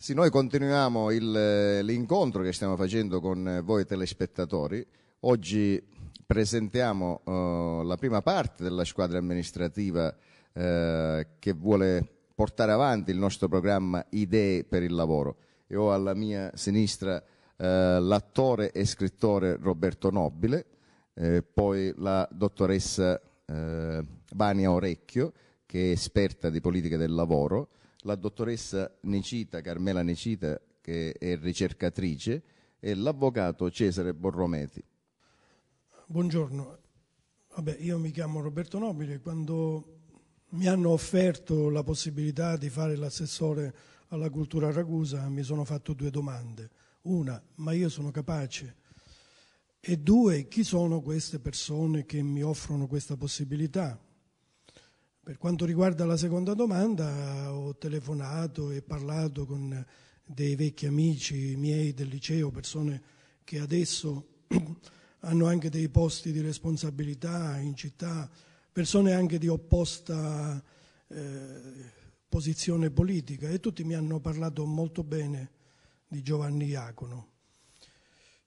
Sì, noi continuiamo il, eh, l'incontro che stiamo facendo con eh, voi telespettatori. Oggi presentiamo eh, la prima parte della squadra amministrativa eh, che vuole portare avanti il nostro programma Idee per il lavoro. Io ho alla mia sinistra eh, l'attore e scrittore Roberto Nobile, eh, poi la dottoressa Vania Orecchio, che è esperta di politica del lavoro, la dottoressa Necita, Carmela Necita, che è ricercatrice, e l'avvocato Cesare Borrometi. Buongiorno, Vabbè, io mi chiamo Roberto Nobile, quando mi hanno offerto la possibilità di fare l'assessore alla cultura a Ragusa mi sono fatto due domande. Una, ma io sono capace? E due, chi sono queste persone che mi offrono questa possibilità? Per quanto riguarda la seconda domanda, ho telefonato e parlato con dei vecchi amici miei del liceo, persone che adesso hanno anche dei posti di responsabilità in città, persone anche di opposta eh, posizione politica e tutti mi hanno parlato molto bene di Giovanni Iacono.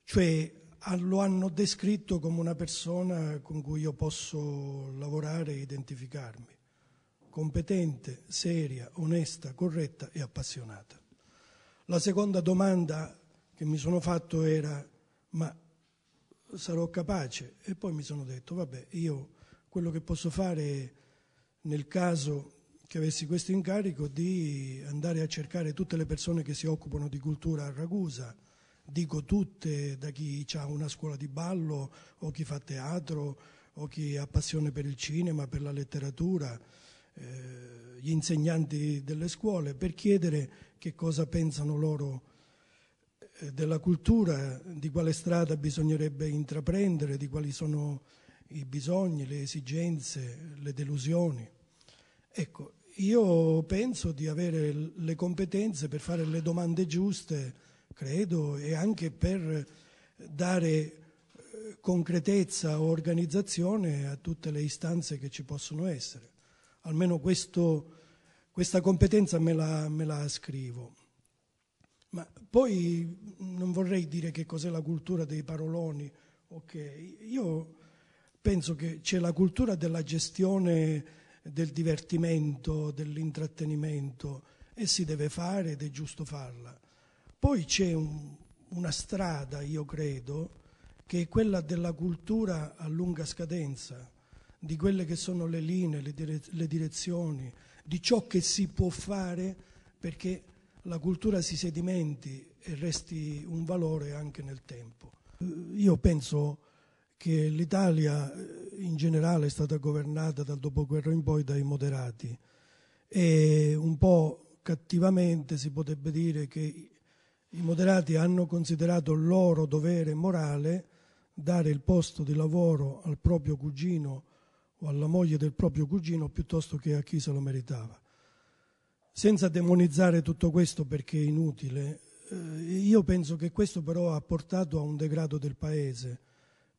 Cioè lo hanno descritto come una persona con cui io posso lavorare e identificarmi competente, seria, onesta, corretta e appassionata. La seconda domanda che mi sono fatto era ma sarò capace? E poi mi sono detto vabbè, io quello che posso fare nel caso che avessi questo incarico di andare a cercare tutte le persone che si occupano di cultura a Ragusa, dico tutte, da chi ha una scuola di ballo o chi fa teatro o chi ha passione per il cinema, per la letteratura, eh, gli insegnanti delle scuole per chiedere che cosa pensano loro eh, della cultura, di quale strada bisognerebbe intraprendere, di quali sono i bisogni, le esigenze, le delusioni. Ecco, io penso di avere le competenze per fare le domande giuste, credo, e anche per dare eh, concretezza o organizzazione a tutte le istanze che ci possono essere almeno questo, questa competenza me la, me la ascrivo. Ma poi non vorrei dire che cos'è la cultura dei paroloni, ok? Io penso che c'è la cultura della gestione del divertimento, dell'intrattenimento e si deve fare ed è giusto farla. Poi c'è un, una strada, io credo, che è quella della cultura a lunga scadenza di quelle che sono le linee, le, dire, le direzioni, di ciò che si può fare perché la cultura si sedimenti e resti un valore anche nel tempo. Io penso che l'Italia eh, in generale è stata governata dal dopoguerra in poi dai moderati e un po' cattivamente si potrebbe dire che i moderati hanno considerato loro dovere morale dare il posto di lavoro al proprio cugino o alla moglie del proprio cugino piuttosto che a chi se lo meritava. Senza demonizzare tutto questo perché è inutile, eh, io penso che questo però ha portato a un degrado del paese,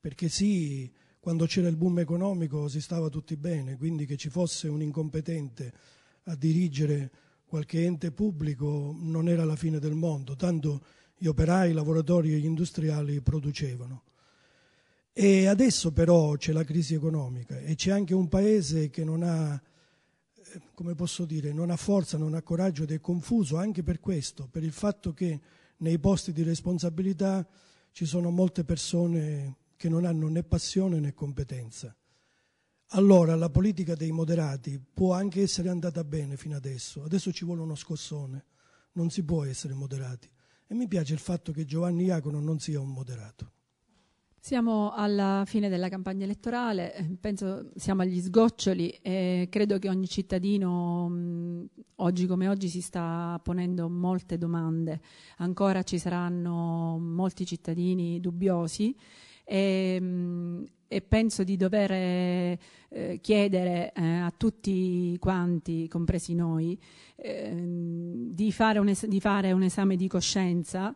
perché sì, quando c'era il boom economico si stava tutti bene, quindi che ci fosse un incompetente a dirigere qualche ente pubblico non era la fine del mondo, tanto gli operai, i lavoratori e gli industriali producevano. E adesso però c'è la crisi economica e c'è anche un paese che non ha, eh, come posso dire, non ha forza, non ha coraggio ed è confuso anche per questo, per il fatto che nei posti di responsabilità ci sono molte persone che non hanno né passione né competenza. Allora la politica dei moderati può anche essere andata bene fino adesso, adesso ci vuole uno scossone, non si può essere moderati. E mi piace il fatto che Giovanni Iacono non sia un moderato. Siamo alla fine della campagna elettorale, eh, penso siamo agli sgoccioli e credo che ogni cittadino mh, mm, oggi come oggi si sta ponendo molte domande. Ancora ci saranno molti cittadini dubbiosi e, mh, mm, e penso di dover eh, chiedere eh, a tutti quanti, compresi noi, eh, di, fare di fare un esame di coscienza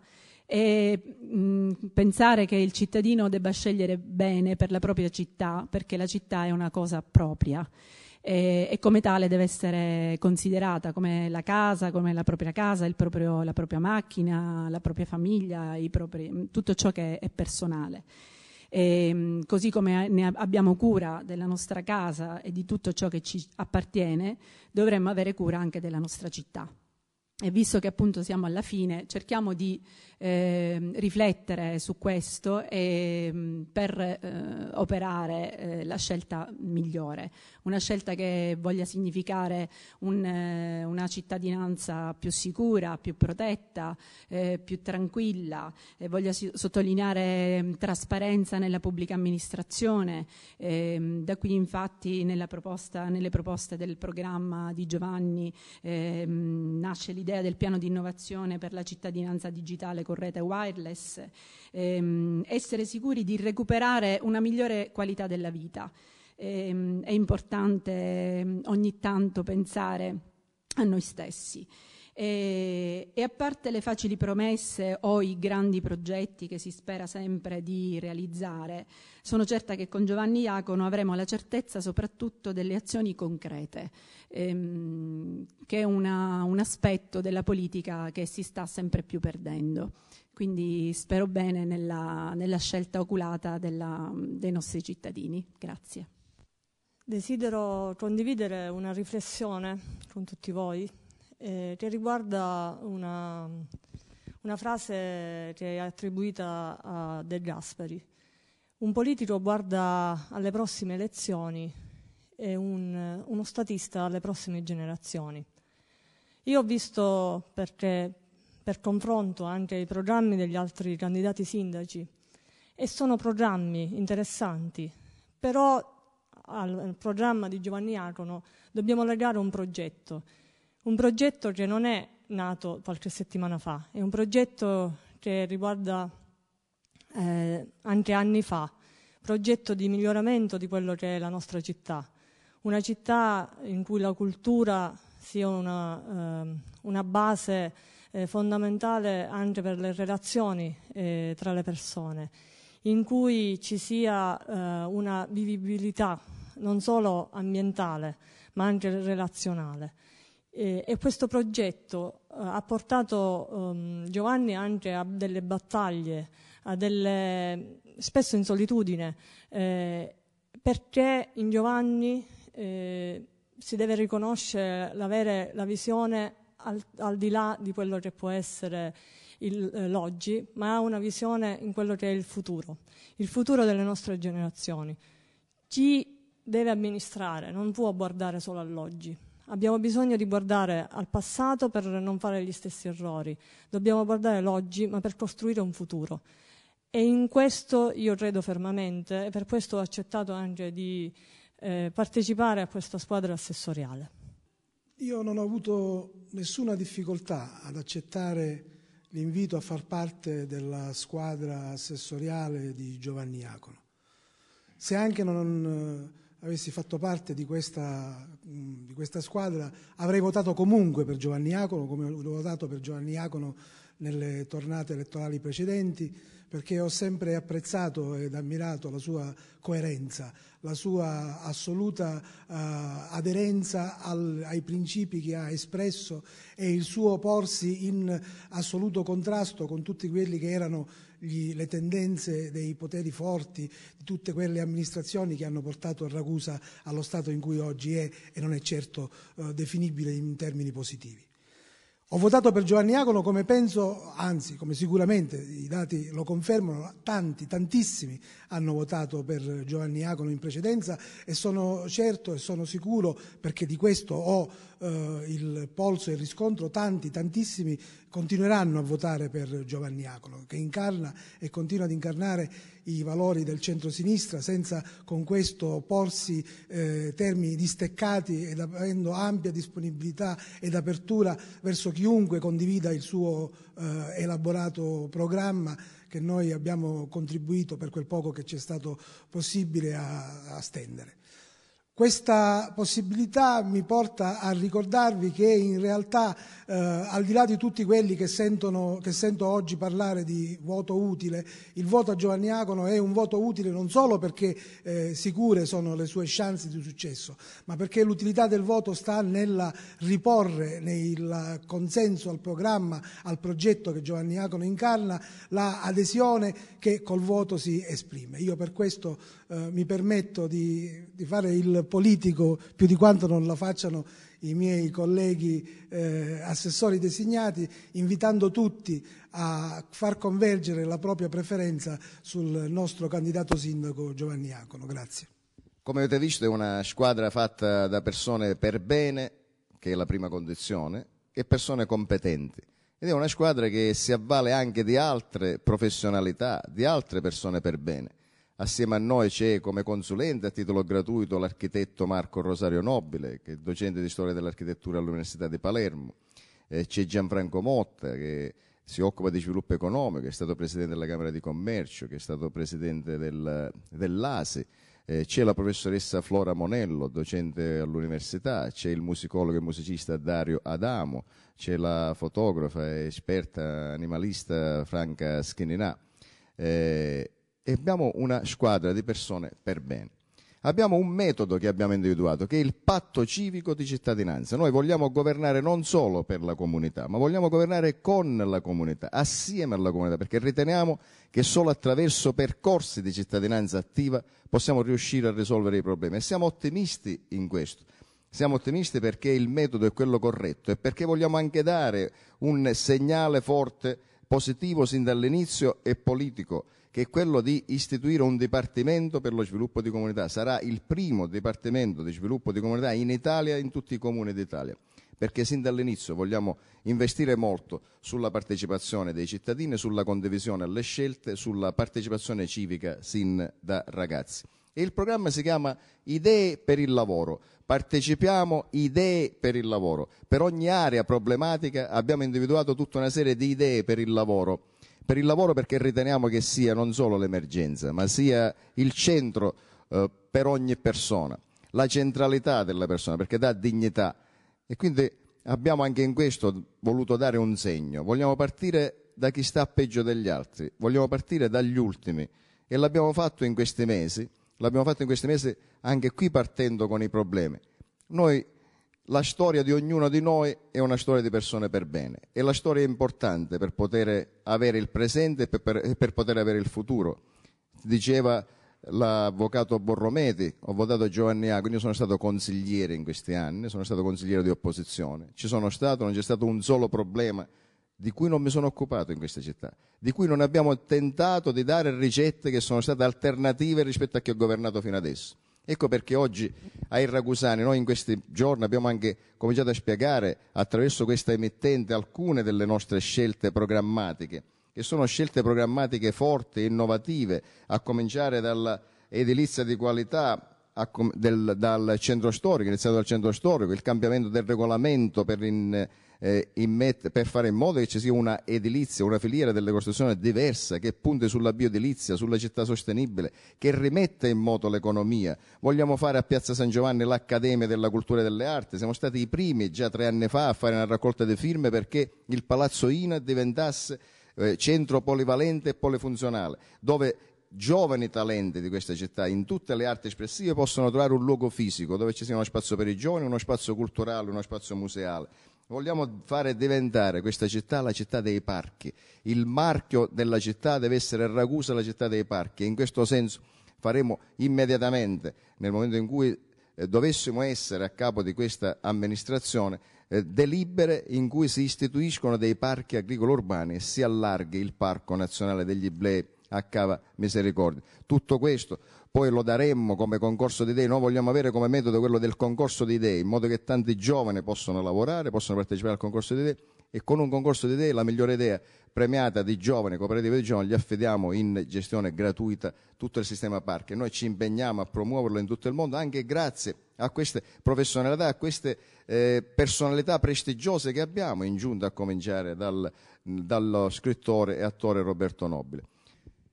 e mh, pensare che il cittadino debba scegliere bene per la propria città, perché la città è una cosa propria e, e come tale deve essere considerata come la casa, come la propria casa, proprio, la propria macchina, la propria famiglia, propri, tutto ciò che è personale. E, così come ne abbiamo cura della nostra casa e di tutto ciò che ci appartiene, dovremmo avere cura anche della nostra città. E visto che appunto siamo alla fine, cerchiamo di eh, riflettere su questo e, mm, per eh, operare eh, la scelta migliore, una scelta che voglia significare un, eh, una cittadinanza più sicura, più protetta, eh, più tranquilla, voglia si- sottolineare mh, mm, trasparenza nella pubblica amministrazione. Mh, ehm, da qui infatti proposta, nelle proposte del programma di Giovanni ehm, nasce l'idea l'idea del piano di innovazione per la cittadinanza digitale con rete wireless, ehm, essere sicuri di recuperare una migliore qualità della vita. Ehm, è importante ehm, ogni tanto pensare a noi stessi. E, eh, e, a parte le facili promesse o i grandi progetti che si spera sempre di realizzare, sono certa che con Giovanni Iacono avremo la certezza soprattutto delle azioni concrete, ehm, che è una, un aspetto della politica che si sta sempre più perdendo. Quindi spero bene nella, nella scelta oculata della, dei nostri cittadini. Grazie. Desidero condividere una riflessione con tutti voi eh, che riguarda una, una frase che è attribuita a De Gasperi. Un politico guarda alle prossime elezioni e un, uno statista alle prossime generazioni. Io ho visto, perché, per confronto, anche i programmi degli altri candidati sindaci e sono programmi interessanti, però al, programma di Giovanni Acono dobbiamo legare un progetto un progetto che non è nato qualche settimana fa, è un progetto che riguarda eh, anche anni fa, progetto di miglioramento di quello che è la nostra città, una città in cui la cultura sia una, eh, una base eh, fondamentale anche per le relazioni eh, tra le persone, in cui ci sia eh, una vivibilità non solo ambientale ma anche relazionale. E, e questo progetto eh, ha portato um, Giovanni anche a delle battaglie, a delle, spesso in solitudine, eh, perché in Giovanni eh, si deve riconoscere l'avere la visione al, al, di là di quello che può essere eh, l'oggi, ma ha una visione in quello che è il futuro, il futuro delle nostre generazioni. Chi deve amministrare non può guardare solo all'oggi, Abbiamo bisogno di guardare al passato per non fare gli stessi errori. Dobbiamo guardare l'oggi, ma per costruire un futuro. E in questo io credo fermamente e per questo ho accettato anche di eh, partecipare a questa squadra assessoriale. Io non ho avuto nessuna difficoltà ad accettare l'invito a far parte della squadra assessoriale di Giovanni Iacono. Se anche non eh, avessi fatto parte di questa, di questa squadra avrei votato comunque per Giovanni Iacono, come ho votato per Giovanni Iacono nelle tornate elettorali precedenti, perché ho sempre apprezzato ed ammirato la sua coerenza, la sua assoluta uh, aderenza al, ai principi che ha espresso e il suo porsi in assoluto contrasto con tutti quelli che erano gli, le tendenze dei poteri forti, di tutte quelle amministrazioni che hanno portato Ragusa allo stato in cui oggi è e non è certo uh, definibile in termini positivi. Ho votato per Giovanni Iacono come penso, anzi come sicuramente i dati lo confermano, tanti, tantissimi hanno votato per Giovanni Iacono in precedenza e sono certo e sono sicuro, perché di questo ho eh, il polso e il riscontro, tanti, tantissimi continueranno a votare per Giovanni Iacono, che incarna e continua ad incarnare i valori del centrosinistra senza con questo porsi eh, termini disteccati ed avendo ampia disponibilità ed apertura verso chiunque condivida il suo eh, elaborato programma che noi abbiamo contribuito per quel poco che ci è stato possibile a, a stendere. Questa possibilità mi porta a ricordarvi che in realtà, eh, al di là di tutti quelli che, sentono, che sento oggi parlare di voto utile, il voto a Giovanni Agono è un voto utile non solo perché eh, sicure sono le sue chance di successo, ma perché l'utilità del voto sta nel riporre nel consenso al programma, al progetto che Giovanni Agono incarna, la che col voto si esprime. Io per questo eh, mi permetto di, di fare il politico più di quanto non lo facciano i miei colleghi eh, assessori designati, invitando tutti a far convergere la propria preferenza sul nostro candidato sindaco Giovanni Iacono. Grazie. Come avete visto è una squadra fatta da persone per bene, che è la prima condizione, e persone competenti. Ed è una squadra che si avvale anche di altre professionalità, di altre persone per bene. Assieme a noi c'è come consulente a titolo gratuito l'architetto Marco Rosario Nobile, che è docente di storia dell'architettura all'Università di Palermo. Eh, c'è Gianfranco Motta, che si occupa di sviluppo economico, è stato presidente della Camera di Commercio, che è stato presidente del, dell'ASI. Eh, c'è la professoressa Flora Monello, docente all'università, c'è il musicologo e musicista Dario Adamo, c'è la fotografa e esperta animalista Franca Schininà. Eh, e abbiamo una squadra di persone per bene. Abbiamo un metodo che abbiamo individuato, che è il patto civico di cittadinanza. Noi vogliamo governare non solo per la comunità, ma vogliamo governare con la comunità, assieme alla comunità, perché riteniamo che solo attraverso percorsi di cittadinanza attiva possiamo riuscire a risolvere i problemi. E siamo ottimisti in questo. Siamo ottimisti perché il metodo è quello corretto e perché vogliamo anche dare un segnale forte positivo sin dall'inizio e politico, che è quello di istituire un Dipartimento per lo sviluppo di comunità. Sarà il primo Dipartimento di sviluppo di comunità in Italia e in tutti i comuni d'Italia, perché sin dall'inizio vogliamo investire molto sulla partecipazione dei cittadini, sulla condivisione alle scelte, sulla partecipazione civica sin da ragazzi. E il programma si chiama Idee per il lavoro. Partecipiamo idee per il lavoro. Per ogni area problematica abbiamo individuato tutta una serie di idee per il lavoro. Per il lavoro perché riteniamo che sia non solo l'emergenza, ma sia il centro eh, per ogni persona, la centralità della persona, perché dà dignità. E quindi abbiamo anche in questo voluto dare un segno. Vogliamo partire da chi sta peggio degli altri, vogliamo partire dagli ultimi e l'abbiamo fatto in questi mesi l'abbiamo fatto in questi mesi anche qui partendo con i problemi. Noi, la storia di ognuno di noi è una storia di persone per bene e la storia è importante per poter avere il presente e per, per, per poter avere il futuro. Diceva l'avvocato Borrometi, ho votato Giovanni A, quindi sono stato consigliere in questi anni, sono stato consigliere di opposizione. Ci sono stato, non c'è stato un solo problema di cui non mi sono occupato in questa città, di cui non abbiamo tentato di dare ricette che sono state alternative rispetto a chi ho governato fino adesso. Ecco perché oggi ai ragusani noi in questi giorni abbiamo anche cominciato a spiegare attraverso questa emittente alcune delle nostre scelte programmatiche, che sono scelte programmatiche forti, innovative, a cominciare dall'edilizia di qualità del, dal centro storico, iniziato dal centro storico, il cambiamento del regolamento per, in, eh, met, per fare in modo che ci sia una edilizia, una filiera delle costruzioni diversa, che punti sulla bioedilizia, sulla città sostenibile, che rimette in moto l'economia. Vogliamo fare a Piazza San Giovanni l'Accademia della Cultura e delle Arti, siamo stati i primi già tre anni fa a fare una raccolta di firme perché il Palazzo INA diventasse eh, centro polivalente e polifunzionale, dove giovani talenti di questa città in tutte le arti espressive possono trovare un luogo fisico dove ci sia uno spazio per i giovani, uno spazio culturale, uno spazio museale. Vogliamo fare diventare questa città la città dei parchi. Il marchio della città deve essere Ragusa la città dei parchi. In questo senso faremo immediatamente, nel momento in cui eh, dovessimo essere a capo di questa amministrazione, eh, delibere in cui si istituiscono dei parchi agricolo urbani e si allarghi il Parco Nazionale degli Iblei H misericordia. Tutto questo poi lo daremmo come concorso di idee, noi vogliamo avere come metodo quello del concorso di idee, in modo che tanti giovani possano lavorare, possano partecipare al concorso di idee e con un concorso di idee la migliore idea premiata di giovani, cooperative di giovani, gli affidiamo in gestione gratuita tutto il sistema parche. Noi ci impegniamo a promuoverlo in tutto il mondo anche grazie a queste professionalità, a queste eh, personalità prestigiose che abbiamo in giunta a cominciare dal, dallo scrittore e attore Roberto Nobile.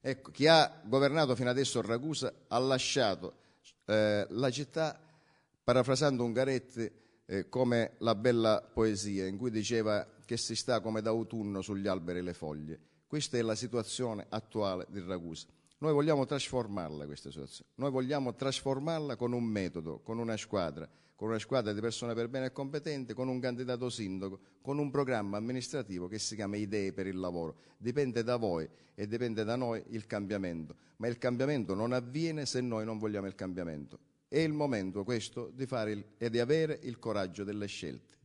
Ecco, chi ha governato fino adesso Ragusa ha lasciato eh, la città, parafrasando Ungaretti, eh, come la bella poesia, in cui diceva che si sta come d'autunno sugli alberi e le foglie. Questa è la situazione attuale di Ragusa. Noi vogliamo trasformarla questa situazione, noi vogliamo trasformarla con un metodo, con una squadra, con una squadra di persone per bene e competente, con un candidato sindaco, con un programma amministrativo che si chiama Idee per il lavoro. Dipende da voi e dipende da noi il cambiamento, ma il cambiamento non avviene se noi non vogliamo il cambiamento. È il momento questo di fare il, e di avere il coraggio delle scelte.